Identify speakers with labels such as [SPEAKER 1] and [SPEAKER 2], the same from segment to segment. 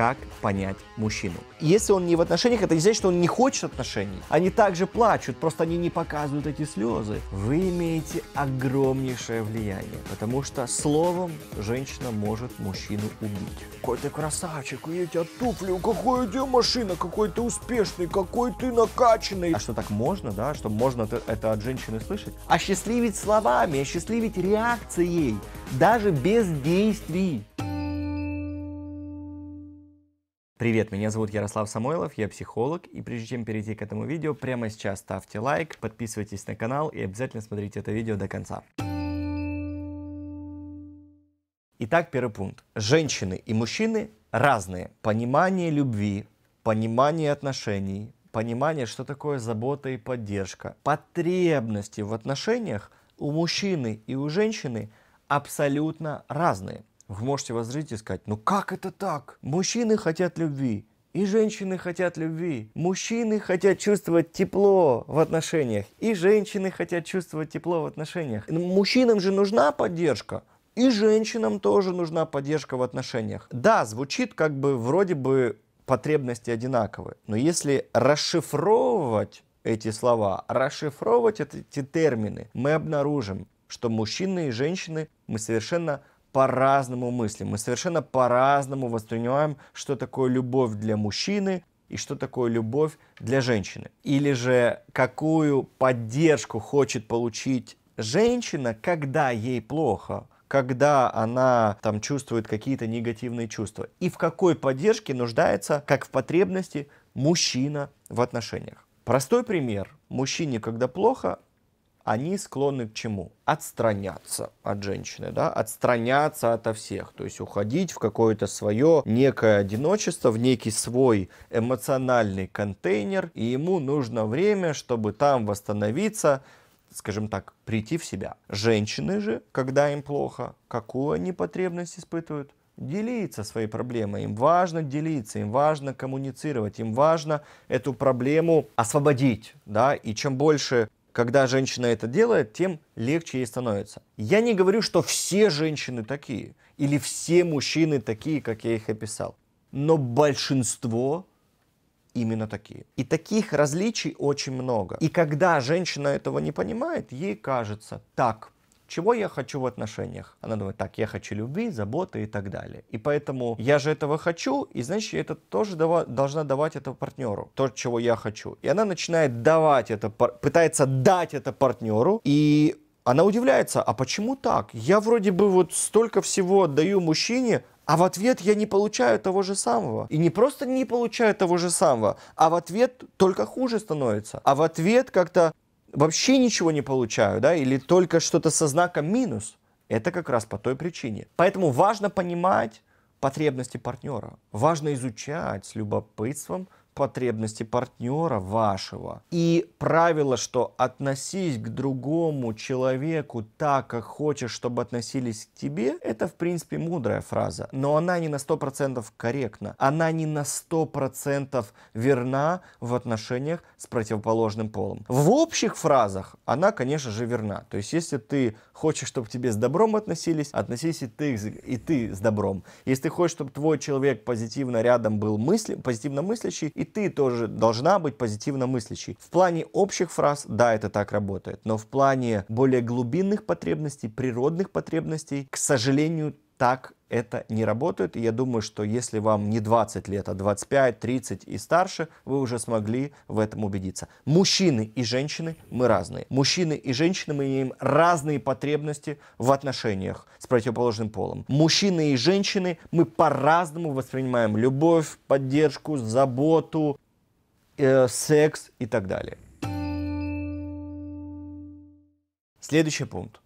[SPEAKER 1] как понять мужчину. Если он не в отношениях, это не значит, что он не хочет отношений. Они также плачут, просто они не показывают эти слезы. Вы имеете огромнейшее влияние, потому что словом женщина может мужчину убить. Какой ты красавчик, у тебя туфли, какой у тебя машина, какой ты успешный, какой ты накачанный. А что так можно, да, что можно это от женщины слышать? А счастливить словами, а счастливить реакцией, даже без действий. Привет, меня зовут Ярослав Самойлов, я психолог, и прежде чем перейти к этому видео, прямо сейчас ставьте лайк, подписывайтесь на канал и обязательно смотрите это видео до конца. Итак, первый пункт. Женщины и мужчины разные. Понимание любви, понимание отношений, понимание, что такое забота и поддержка. Потребности в отношениях у мужчины и у женщины абсолютно разные. Вы можете возразить и сказать, ну как это так? Мужчины хотят любви, и женщины хотят любви. Мужчины хотят чувствовать тепло в отношениях. И женщины хотят чувствовать тепло в отношениях. Ну, мужчинам же нужна поддержка. И женщинам тоже нужна поддержка в отношениях. Да, звучит как бы вроде бы потребности одинаковы. Но если расшифровывать эти слова, расшифровывать эти термины, мы обнаружим, что мужчины и женщины, мы совершенно по-разному мыслим, мы совершенно по-разному воспринимаем, что такое любовь для мужчины и что такое любовь для женщины. Или же какую поддержку хочет получить женщина, когда ей плохо, когда она там чувствует какие-то негативные чувства, и в какой поддержке нуждается, как в потребности, мужчина в отношениях. Простой пример. Мужчине, когда плохо, они склонны к чему? Отстраняться от женщины, да, отстраняться ото всех, то есть уходить в какое-то свое некое одиночество, в некий свой эмоциональный контейнер, и ему нужно время, чтобы там восстановиться, скажем так, прийти в себя. Женщины же, когда им плохо, какую они потребность испытывают? делиться своей проблемой, им важно делиться, им важно коммуницировать, им важно эту проблему освободить, да, и чем больше когда женщина это делает, тем легче ей становится. Я не говорю, что все женщины такие, или все мужчины такие, как я их описал. Но большинство именно такие. И таких различий очень много. И когда женщина этого не понимает, ей кажется, так чего я хочу в отношениях? Она думает, так, я хочу любви, заботы и так далее. И поэтому я же этого хочу, и значит, я это тоже дава- должна давать этому партнеру, то, чего я хочу. И она начинает давать это, пытается дать это партнеру, и она удивляется, а почему так? Я вроде бы вот столько всего отдаю мужчине, а в ответ я не получаю того же самого. И не просто не получаю того же самого, а в ответ только хуже становится. А в ответ как-то вообще ничего не получаю, да, или только что-то со знаком минус, это как раз по той причине. Поэтому важно понимать потребности партнера, важно изучать с любопытством – потребности партнера вашего. И правило, что относись к другому человеку так, как хочешь, чтобы относились к тебе, это, в принципе, мудрая фраза. Но она не на 100% корректна. Она не на 100% верна в отношениях с противоположным полом. В общих фразах она, конечно же, верна. То есть, если ты хочешь, чтобы тебе с добром относились, относись и ты, и ты с добром. Если ты хочешь, чтобы твой человек позитивно рядом был мысли, позитивно мыслящий, и ты тоже должна быть позитивно мыслящей. В плане общих фраз, да, это так работает, но в плане более глубинных потребностей, природных потребностей, к сожалению, так это не работает. И я думаю, что если вам не 20 лет, а 25, 30 и старше, вы уже смогли в этом убедиться. Мужчины и женщины, мы разные. Мужчины и женщины, мы имеем разные потребности в отношениях с противоположным полом. Мужчины и женщины, мы по-разному воспринимаем любовь, поддержку, заботу, э, секс и так далее. Следующий пункт.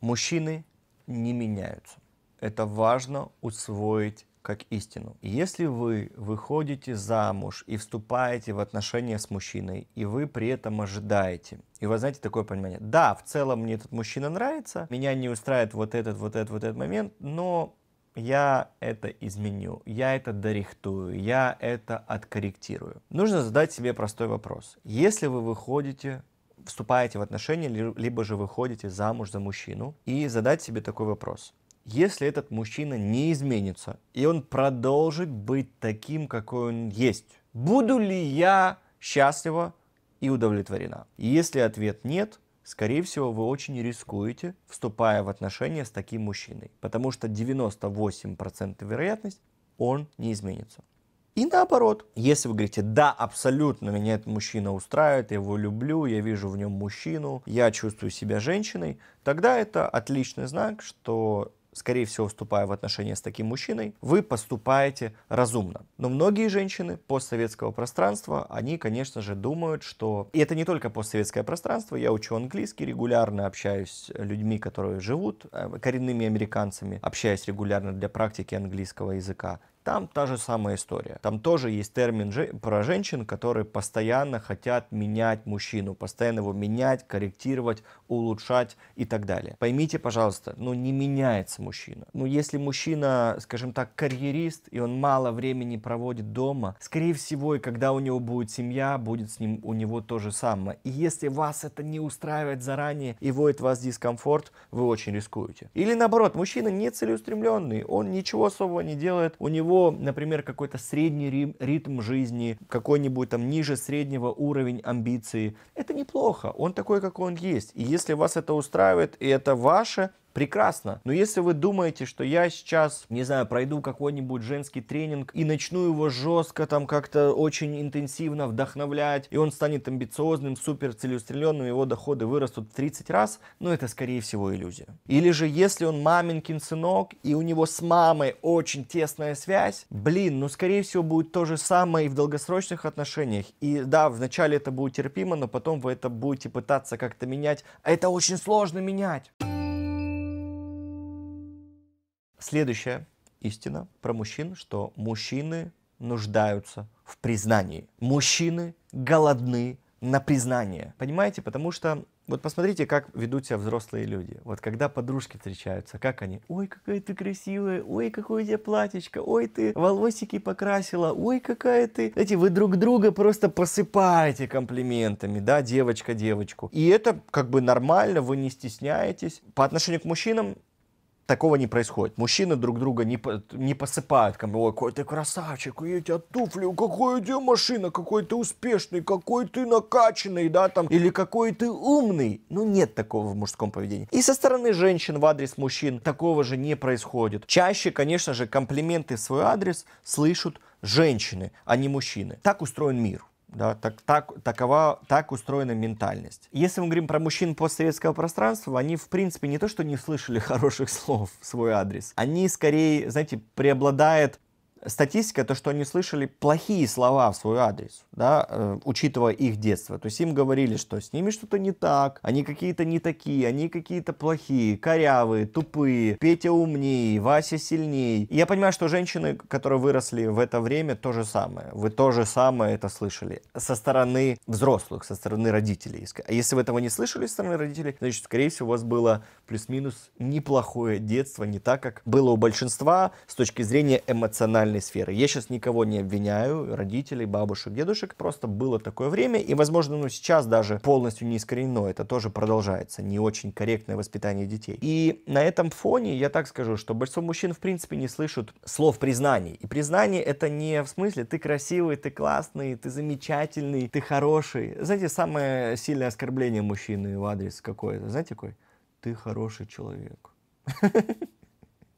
[SPEAKER 1] Мужчины не меняются это важно усвоить как истину. Если вы выходите замуж и вступаете в отношения с мужчиной, и вы при этом ожидаете, и вы знаете, такое понимание, да, в целом мне этот мужчина нравится, меня не устраивает вот этот, вот этот, вот этот момент, но я это изменю, я это дорихтую, я это откорректирую. Нужно задать себе простой вопрос. Если вы выходите, вступаете в отношения, либо же выходите замуж за мужчину, и задать себе такой вопрос. Если этот мужчина не изменится, и он продолжит быть таким, какой он есть, буду ли я счастлива и удовлетворена? если ответ нет, скорее всего, вы очень рискуете, вступая в отношения с таким мужчиной, потому что 98% вероятность он не изменится. И наоборот, если вы говорите, да, абсолютно меня этот мужчина устраивает, я его люблю, я вижу в нем мужчину, я чувствую себя женщиной, тогда это отличный знак, что скорее всего, вступая в отношения с таким мужчиной, вы поступаете разумно. Но многие женщины постсоветского пространства, они, конечно же, думают, что... И это не только постсоветское пространство, я учу английский, регулярно общаюсь с людьми, которые живут, э, коренными американцами, общаюсь регулярно для практики английского языка. Там та же самая история. Там тоже есть термин же, про женщин, которые постоянно хотят менять мужчину, постоянно его менять, корректировать, улучшать и так далее. Поймите, пожалуйста, ну не меняется мужчина. Ну если мужчина, скажем так, карьерист, и он мало времени проводит дома, скорее всего, и когда у него будет семья, будет с ним у него то же самое. И если вас это не устраивает заранее, и вводит вас дискомфорт, вы очень рискуете. Или наоборот, мужчина не целеустремленный, он ничего особого не делает, у него него, например, какой-то средний ритм жизни, какой-нибудь там ниже среднего уровень амбиции. Это неплохо, он такой, какой он есть. И если вас это устраивает, и это ваше, прекрасно. Но если вы думаете, что я сейчас, не знаю, пройду какой-нибудь женский тренинг и начну его жестко там как-то очень интенсивно вдохновлять, и он станет амбициозным, супер целеустремленным, его доходы вырастут в 30 раз, ну это скорее всего иллюзия. Или же если он маменькин сынок, и у него с мамой очень тесная связь, блин, ну скорее всего будет то же самое и в долгосрочных отношениях. И да, вначале это будет терпимо, но потом вы это будете пытаться как-то менять. А это очень сложно менять. Следующая истина про мужчин, что мужчины нуждаются в признании. Мужчины голодны на признание. Понимаете, потому что вот посмотрите, как ведут себя взрослые люди. Вот когда подружки встречаются, как они? Ой, какая ты красивая, ой, какое у тебя платьечко, ой, ты волосики покрасила, ой, какая ты... Эти вы друг друга просто посыпаете комплиментами, да, девочка девочку. И это как бы нормально, вы не стесняетесь. По отношению к мужчинам такого не происходит. Мужчины друг друга не, не посыпают, как, ой, какой ты красавчик, у тебя а туфли, какой у тебя машина, какой ты успешный, какой ты накачанный, да, там, или какой ты умный. Ну, нет такого в мужском поведении. И со стороны женщин в адрес мужчин такого же не происходит. Чаще, конечно же, комплименты в свой адрес слышат женщины, а не мужчины. Так устроен мир. Да, так, так, такова, так устроена ментальность. Если мы говорим про мужчин постсоветского пространства, они, в принципе, не то, что не слышали хороших слов в свой адрес, они скорее, знаете, преобладает статистика, то, что они слышали плохие слова в свой адрес, да, э, учитывая их детство. То есть им говорили, что с ними что-то не так, они какие-то не такие, они какие-то плохие, корявые, тупые, Петя умнее, Вася сильнее. я понимаю, что женщины, которые выросли в это время, то же самое. Вы то же самое это слышали со стороны взрослых, со стороны родителей. А если вы этого не слышали со стороны родителей, значит, скорее всего, у вас было плюс-минус неплохое детство, не так, как было у большинства с точки зрения эмоциональной сферы. Я сейчас никого не обвиняю, родителей, бабушек, дедушек, просто было такое время, и, возможно, ну, сейчас даже полностью не искоренено, это тоже продолжается, не очень корректное воспитание детей. И на этом фоне я так скажу, что большинство мужчин, в принципе, не слышат слов признаний. И признание это не в смысле «ты красивый, ты классный, ты замечательный, ты хороший». Знаете, самое сильное оскорбление мужчины в адрес какое-то, знаете, какой? ты хороший человек.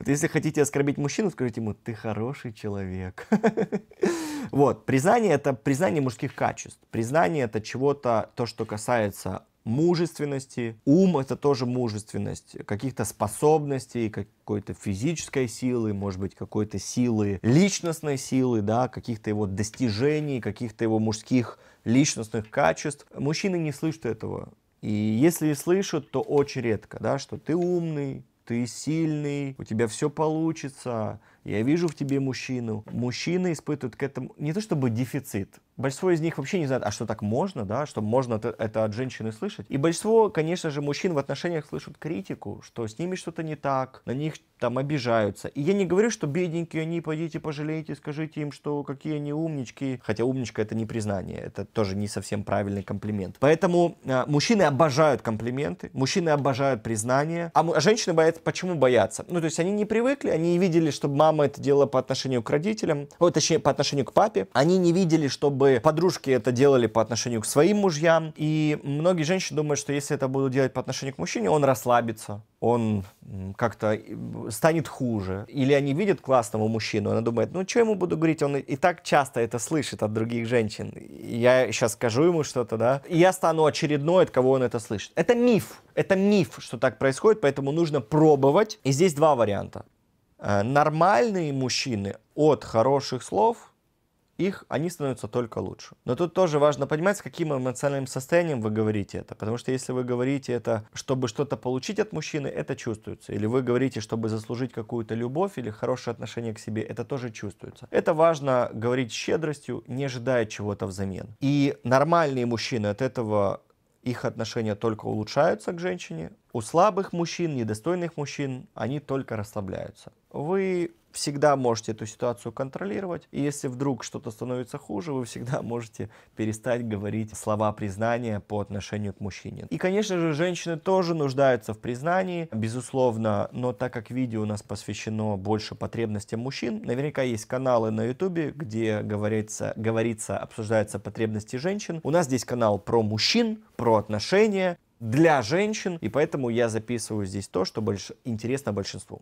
[SPEAKER 1] Вот Если хотите оскорбить мужчину, скажите ему, ты хороший человек. Вот, признание это признание мужских качеств. Признание это чего-то, то, что касается мужественности. Ум — это тоже мужественность, каких-то способностей, какой-то физической силы, может быть, какой-то силы, личностной силы, да, каких-то его достижений, каких-то его мужских личностных качеств. Мужчины не слышат этого. И если и слышат, то очень редко, да, что ты умный, ты сильный, у тебя все получится, я вижу в тебе мужчину. Мужчины испытывают к этому не то чтобы дефицит. Большинство из них вообще не знают, а что так можно, да, что можно это от женщины слышать. И большинство, конечно же, мужчин в отношениях слышат критику, что с ними что-то не так, на них там обижаются. И я не говорю, что бедненькие они, пойдите пожалейте, скажите им, что какие они умнички. Хотя умничка это не признание, это тоже не совсем правильный комплимент. Поэтому э, мужчины обожают комплименты, мужчины обожают признание, а, а женщины боятся, почему боятся? Ну, то есть они не привыкли, они не видели, чтобы мама мама это делала по отношению к родителям, о, точнее, по отношению к папе. Они не видели, чтобы подружки это делали по отношению к своим мужьям. И многие женщины думают, что если это буду делать по отношению к мужчине, он расслабится, он как-то э, станет хуже. Или они видят классного мужчину, она думает, ну что ему буду говорить, он и так часто это слышит от других женщин. Я сейчас скажу ему что-то, да, и я стану очередной, от кого он это слышит. Это миф. Это миф, что так происходит, поэтому нужно пробовать. И здесь два варианта. Э, нормальные мужчины от хороших слов, их, они становятся только лучше. Но тут тоже важно понимать, с каким эмоциональным состоянием вы говорите это. Потому что если вы говорите это, чтобы что-то получить от мужчины, это чувствуется. Или вы говорите, чтобы заслужить какую-то любовь или хорошее отношение к себе, это тоже чувствуется. Это важно говорить щедростью, не ожидая чего-то взамен. И нормальные мужчины от этого их отношения только улучшаются к женщине. У слабых мужчин, недостойных мужчин, они только расслабляются. Вы всегда можете эту ситуацию контролировать. И если вдруг что-то становится хуже, вы всегда можете перестать говорить слова признания по отношению к мужчине. И, конечно же, женщины тоже нуждаются в признании, безусловно, но так как видео у нас посвящено больше потребностям мужчин, наверняка есть каналы на ютубе, где говорится, говорится, обсуждаются потребности женщин. У нас здесь канал про мужчин, про отношения для женщин, и поэтому я записываю здесь то, что больш... интересно большинству.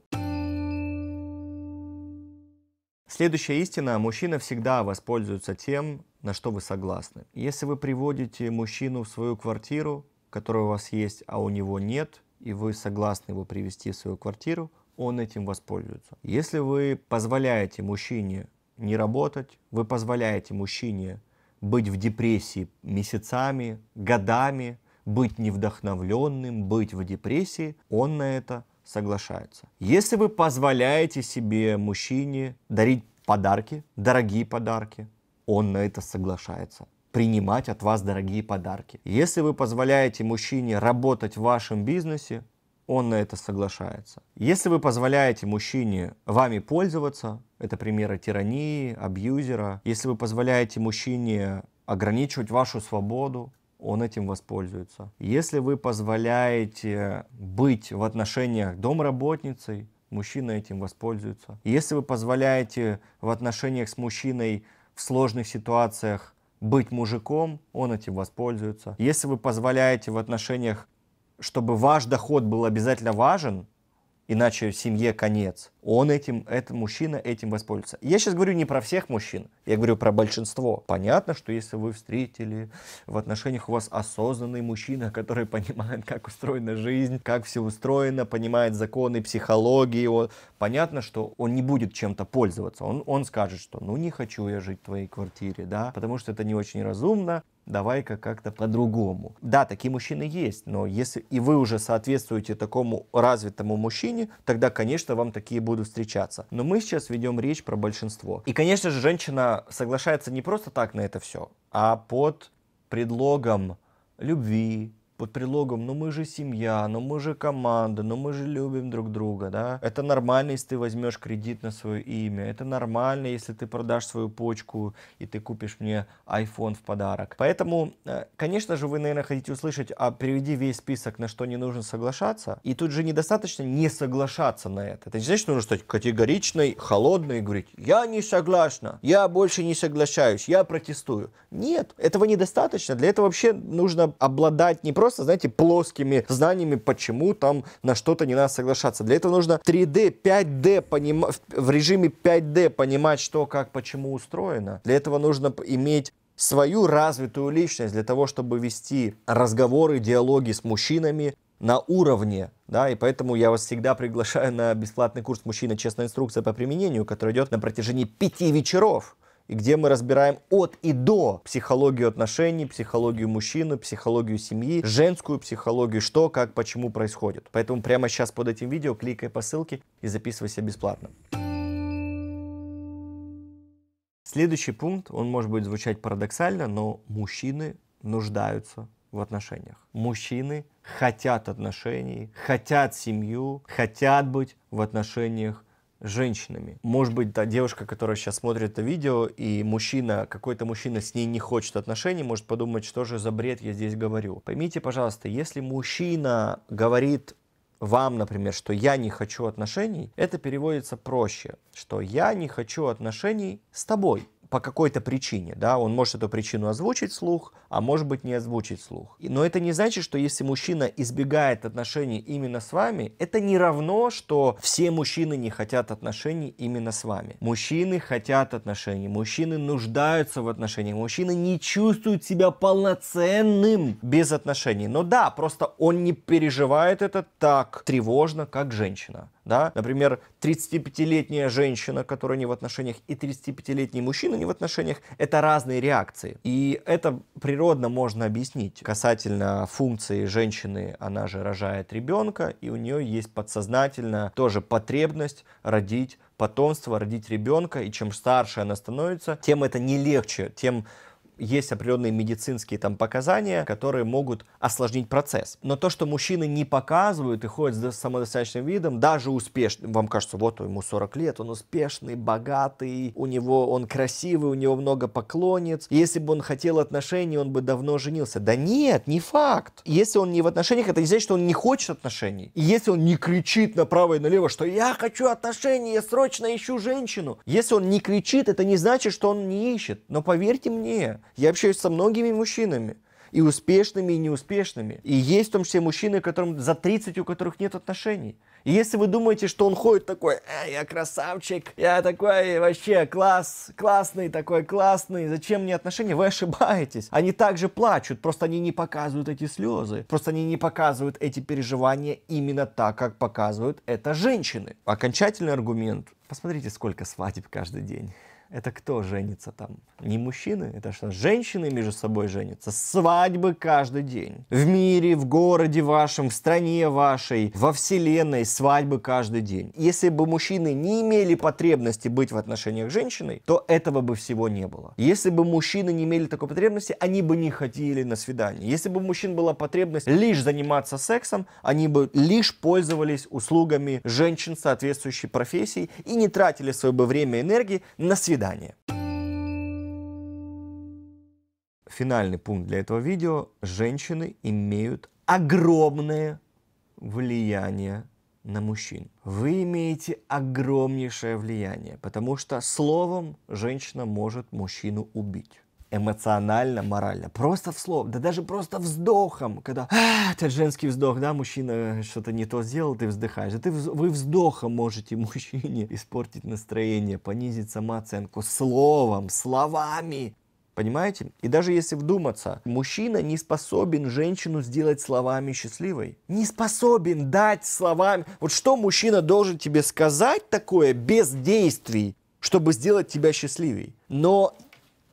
[SPEAKER 1] Следующая истина. Мужчина всегда воспользуется тем, на что вы согласны. Если вы приводите мужчину в свою квартиру, которая у вас есть, а у него нет, и вы согласны его привести в свою квартиру, он этим воспользуется. Если вы позволяете мужчине не работать, вы позволяете мужчине быть в депрессии месяцами, годами, быть невдохновленным, быть в депрессии, он на это соглашается. Если вы позволяете себе мужчине дарить подарки, дорогие подарки, он на это соглашается принимать от вас дорогие подарки. Если вы позволяете мужчине работать в вашем бизнесе, он на это соглашается. Если вы позволяете мужчине вами пользоваться, это примеры тирании, абьюзера, если вы позволяете мужчине ограничивать вашу свободу, он этим воспользуется. Если вы позволяете быть в отношениях домработницей, мужчина этим воспользуется. Если вы позволяете в отношениях с мужчиной в сложных ситуациях быть мужиком, он этим воспользуется. Если вы позволяете в отношениях чтобы ваш доход был обязательно важен, иначе семье конец. Он этим, этот мужчина этим воспользуется. Я сейчас говорю не про всех мужчин, я говорю про большинство. Понятно, что если вы встретили в отношениях у вас осознанный мужчина, который понимает, как устроена жизнь, как все устроено, понимает законы психологии, понятно, что он не будет чем-то пользоваться. Он, он скажет, что ну не хочу я жить в твоей квартире, да, потому что это не очень разумно, давай-ка как-то по-другому. Да, такие мужчины есть, но если и вы уже соответствуете такому развитому мужчине, тогда, конечно, вам такие будут встречаться. Но мы сейчас ведем речь про большинство. И, конечно же, женщина соглашается не просто так на это все, а под предлогом любви, под прилогом, ну мы же семья, ну мы же команда, ну мы же любим друг друга, да. Это нормально, если ты возьмешь кредит на свое имя, это нормально, если ты продашь свою почку и ты купишь мне iPhone в подарок. Поэтому, э, конечно же, вы, наверное, хотите услышать, а переведи весь список, на что не нужно соглашаться. И тут же недостаточно не соглашаться на это. Это не значит, что нужно стать категоричной, холодной и говорить, я не согласна, я больше не соглашаюсь, я протестую. Нет, этого недостаточно. Для этого вообще нужно обладать не просто просто, знаете, плоскими знаниями, почему там на что-то не надо соглашаться. Для этого нужно 3D, 5D поним... в режиме 5D понимать, что, как, почему устроено. Для этого нужно иметь свою развитую личность для того, чтобы вести разговоры, диалоги с мужчинами, на уровне, да, и поэтому я вас всегда приглашаю на бесплатный курс «Мужчина. Честная инструкция по применению», который идет на протяжении пяти вечеров и где мы разбираем от и до психологию отношений, психологию мужчины, психологию семьи, женскую психологию, что, как, почему происходит. Поэтому прямо сейчас под этим видео кликай по ссылке и записывайся бесплатно. Следующий пункт, он может быть звучать парадоксально, но мужчины нуждаются в отношениях. Мужчины хотят отношений, хотят семью, хотят быть в отношениях женщинами. Может быть, та девушка, которая сейчас смотрит это видео, и мужчина, какой-то мужчина с ней не хочет отношений, может подумать, что же за бред я здесь говорю. Поймите, пожалуйста, если мужчина говорит вам, например, что я не хочу отношений, это переводится проще, что я не хочу отношений с тобой по какой-то причине, да, он может эту причину озвучить слух а может быть не озвучить слух. Но это не значит, что если мужчина избегает отношений именно с вами, это не равно, что все мужчины не хотят отношений именно с вами. Мужчины хотят отношений, мужчины нуждаются в отношениях, мужчины не чувствуют себя полноценным без отношений. Но да, просто он не переживает это так тревожно, как женщина. Да? Например, 35-летняя женщина, которая не в отношениях, и 35-летний мужчина не в отношениях, это разные реакции. И это природа природно можно объяснить касательно функции женщины, она же рожает ребенка, и у нее есть подсознательно тоже потребность родить потомство, родить ребенка, и чем старше она становится, тем это не легче, тем есть определенные медицинские там показания, которые могут осложнить процесс. Но то, что мужчины не показывают и ходят с самодостаточным видом, даже успешный, вам кажется, вот ему 40 лет, он успешный, богатый, у него он красивый, у него много поклонниц. Если бы он хотел отношений, он бы давно женился. Да нет, не факт. Если он не в отношениях, это не значит, что он не хочет отношений. И если он не кричит направо и налево, что я хочу отношений, я срочно ищу женщину. Если он не кричит, это не значит, что он не ищет. Но поверьте мне, я общаюсь со многими мужчинами, и успешными, и неуспешными. И есть в том числе мужчины, которым за 30, у которых нет отношений. И если вы думаете, что он ходит такой, э, я красавчик, я такой вообще класс, классный такой, классный, зачем мне отношения, вы ошибаетесь. Они также плачут, просто они не показывают эти слезы, просто они не показывают эти переживания именно так, как показывают это женщины. Окончательный аргумент. Посмотрите, сколько свадеб каждый день это кто женится там? Не мужчины, это что, женщины между собой женятся? Свадьбы каждый день. В мире, в городе вашем, в стране вашей, во вселенной свадьбы каждый день. Если бы мужчины не имели потребности быть в отношениях с женщиной, то этого бы всего не было. Если бы мужчины не имели такой потребности, они бы не ходили на свидание. Если бы у мужчин была потребность лишь заниматься сексом, они бы лишь пользовались услугами женщин соответствующей профессии и не тратили свое бы время и энергии на свидание свидания. Финальный пункт для этого видео. Женщины имеют огромное влияние на мужчин. Вы имеете огромнейшее влияние, потому что словом женщина может мужчину убить эмоционально, морально, просто в слов, да даже просто вздохом, когда а, женский вздох, да, мужчина что-то не то сделал, ты вздыхаешь, да ты, вы вздохом можете мужчине испортить настроение, понизить самооценку словом, словами, Понимаете? И даже если вдуматься, мужчина не способен женщину сделать словами счастливой. Не способен дать словами. Вот что мужчина должен тебе сказать такое без действий, чтобы сделать тебя счастливей? Но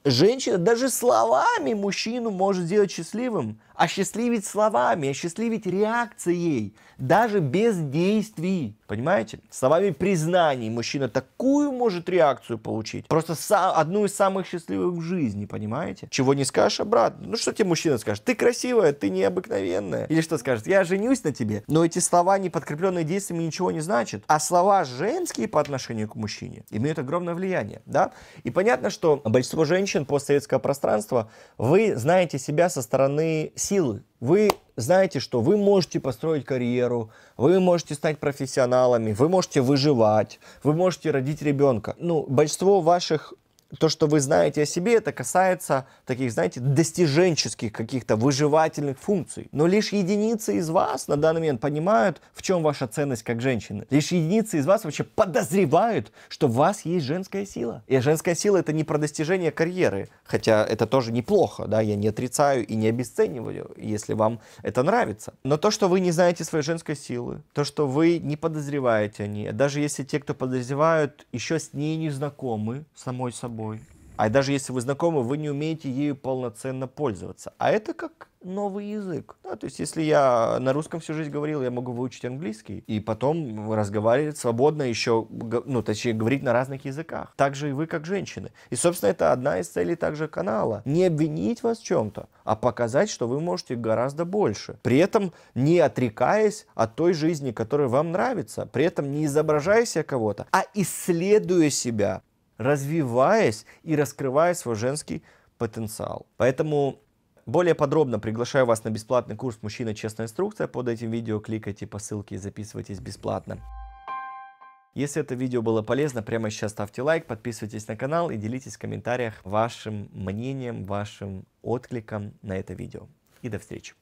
[SPEAKER 1] Женщина даже словами мужчину может сделать счастливым осчастливить словами, осчастливить реакцией, даже без действий. Понимаете? Словами признаний мужчина такую может реакцию получить. Просто одну из самых счастливых в жизни, понимаете? Чего не скажешь обратно. Ну что тебе мужчина скажет? Ты красивая, ты необыкновенная. Или что скажет? Я женюсь на тебе. Но эти слова, не подкрепленные действиями, ничего не значат. А слова женские по отношению к мужчине имеют огромное влияние, да? И понятно, что большинство женщин постсоветского пространства, вы знаете себя со стороны силы. Вы знаете, что вы можете построить карьеру, вы можете стать профессионалами, вы можете выживать, вы можете родить ребенка. Ну, большинство ваших то, что вы знаете о себе, это касается таких, знаете, достиженческих каких-то выживательных функций. Но лишь единицы из вас на данный момент понимают, в чем ваша ценность как женщины. Лишь единицы из вас вообще подозревают, что в вас есть женская сила. И женская сила это не про достижение карьеры, хотя это тоже неплохо, да, я не отрицаю и не обесцениваю, если вам это нравится. Но то, что вы не знаете своей женской силы, то, что вы не подозреваете о ней, даже если те, кто подозревают, еще с ней не знакомы самой собой, собой. А даже если вы знакомы, вы не умеете ею полноценно пользоваться. А это как новый язык. Да, то есть, если я на русском всю жизнь говорил, я могу выучить английский и потом разговаривать свободно еще, ну, точнее, говорить на разных языках. Так же и вы, как женщины. И, собственно, это одна из целей также канала. Не обвинить вас в чем-то, а показать, что вы можете гораздо больше. При этом не отрекаясь от той жизни, которая вам нравится. При этом не изображая себя кого-то, а исследуя себя развиваясь и раскрывая свой женский потенциал. Поэтому более подробно приглашаю вас на бесплатный курс «Мужчина. Честная инструкция». Под этим видео кликайте по ссылке и записывайтесь бесплатно. Если это видео было полезно, прямо сейчас ставьте лайк, подписывайтесь на канал и делитесь в комментариях вашим мнением, вашим откликом на это видео. И до встречи!